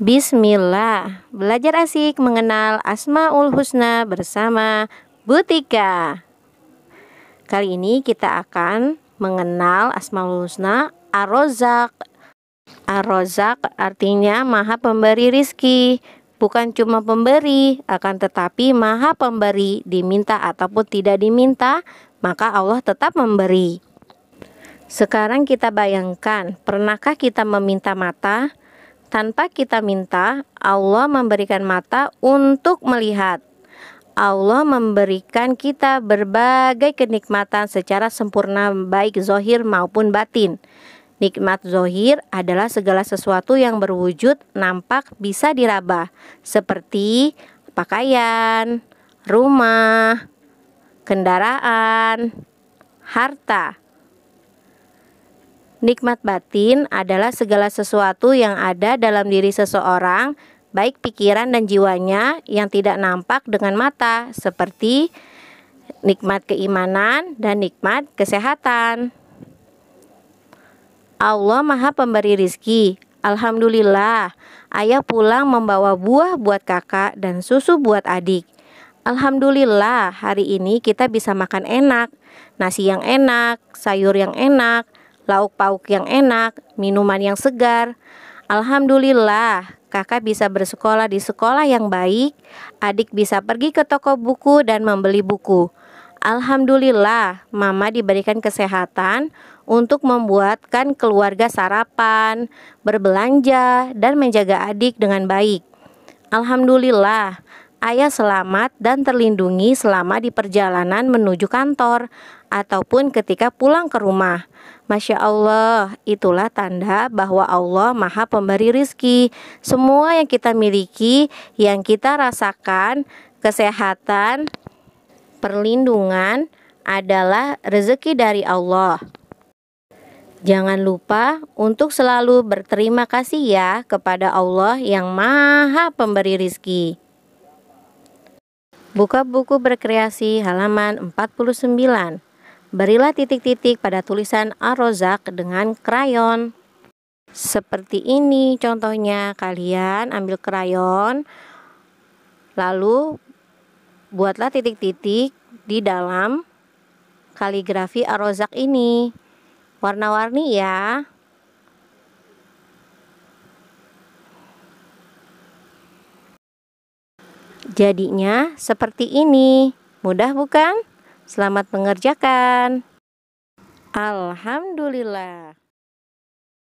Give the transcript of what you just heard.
Bismillah, belajar asik mengenal Asmaul Husna bersama Butika. Kali ini kita akan mengenal Asmaul Husna Arrozak. Arrozak artinya Maha Pemberi Rizki, bukan cuma pemberi, akan tetapi Maha Pemberi, diminta ataupun tidak diminta, maka Allah tetap memberi. Sekarang kita bayangkan, pernahkah kita meminta mata? Tanpa kita minta, Allah memberikan mata untuk melihat. Allah memberikan kita berbagai kenikmatan secara sempurna baik zohir maupun batin. Nikmat zohir adalah segala sesuatu yang berwujud nampak bisa diraba, seperti pakaian, rumah, kendaraan, harta, Nikmat batin adalah segala sesuatu yang ada dalam diri seseorang, baik pikiran dan jiwanya, yang tidak nampak dengan mata, seperti nikmat keimanan dan nikmat kesehatan. Allah Maha Pemberi Rizki. Alhamdulillah, ayah pulang membawa buah buat kakak dan susu buat adik. Alhamdulillah, hari ini kita bisa makan enak, nasi yang enak, sayur yang enak, lauk pauk yang enak, minuman yang segar. Alhamdulillah, kakak bisa bersekolah di sekolah yang baik, adik bisa pergi ke toko buku dan membeli buku. Alhamdulillah, mama diberikan kesehatan untuk membuatkan keluarga sarapan, berbelanja, dan menjaga adik dengan baik. Alhamdulillah, ayah selamat dan terlindungi selama di perjalanan menuju kantor ataupun ketika pulang ke rumah. Masya Allah, itulah tanda bahwa Allah Maha Pemberi rizki. Semua yang kita miliki, yang kita rasakan, kesehatan, perlindungan adalah rezeki dari Allah. Jangan lupa untuk selalu berterima kasih ya kepada Allah yang Maha Pemberi Rizki. Buka buku berkreasi halaman 49. Berilah titik-titik pada tulisan Arozak dengan krayon. Seperti ini contohnya, kalian ambil krayon lalu buatlah titik-titik di dalam kaligrafi Arozak ini. Warna-warni ya. Jadinya seperti ini. Mudah bukan? Selamat mengerjakan. Alhamdulillah.